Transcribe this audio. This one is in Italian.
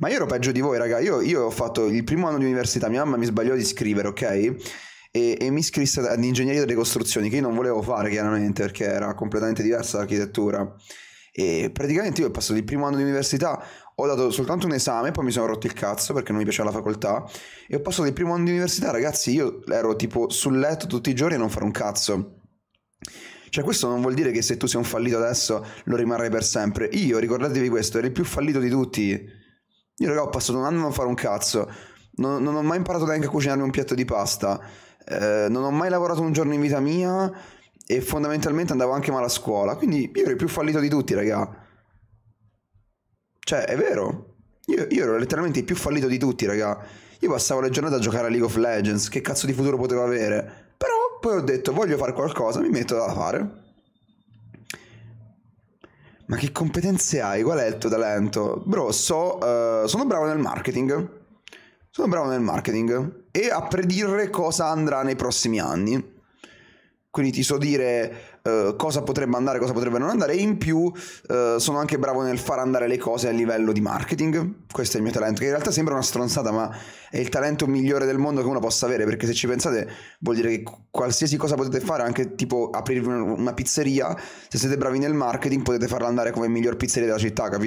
Ma io ero peggio di voi, raga. Io, io ho fatto il primo anno di università, mia mamma mi sbagliò di scrivere, ok? E, e, mi iscrisse ad ingegneria delle costruzioni che io non volevo fare chiaramente perché era completamente diversa l'architettura e praticamente io ho passato il primo anno di università ho dato soltanto un esame poi mi sono rotto il cazzo perché non mi piaceva la facoltà e ho passato il primo anno di università ragazzi io ero tipo sul letto tutti i giorni a non fare un cazzo cioè questo non vuol dire che se tu sei un fallito adesso lo rimarrai per sempre io ricordatevi questo ero il più fallito di tutti io, raga, ho passato un anno a non fare un cazzo. Non, non ho mai imparato neanche a cucinarmi un piatto di pasta. Eh, non ho mai lavorato un giorno in vita mia. E fondamentalmente andavo anche male a scuola. Quindi io ero il più fallito di tutti, raga. Cioè, è vero. Io, io ero letteralmente il più fallito di tutti, raga. Io passavo le giornate a giocare a League of Legends. Che cazzo di futuro potevo avere? Però poi ho detto, voglio fare qualcosa, mi metto da fare. Ma che competenze hai? Qual è il tuo talento? Bro, so, uh, sono bravo nel marketing. Sono bravo nel marketing e a predire cosa andrà nei prossimi anni quindi ti so dire uh, cosa potrebbe andare, cosa potrebbe non andare, e in più uh, sono anche bravo nel far andare le cose a livello di marketing, questo è il mio talento, che in realtà sembra una stronzata, ma è il talento migliore del mondo che uno possa avere, perché se ci pensate vuol dire che qualsiasi cosa potete fare, anche tipo aprirvi una pizzeria, se siete bravi nel marketing potete farla andare come miglior pizzeria della città, capito?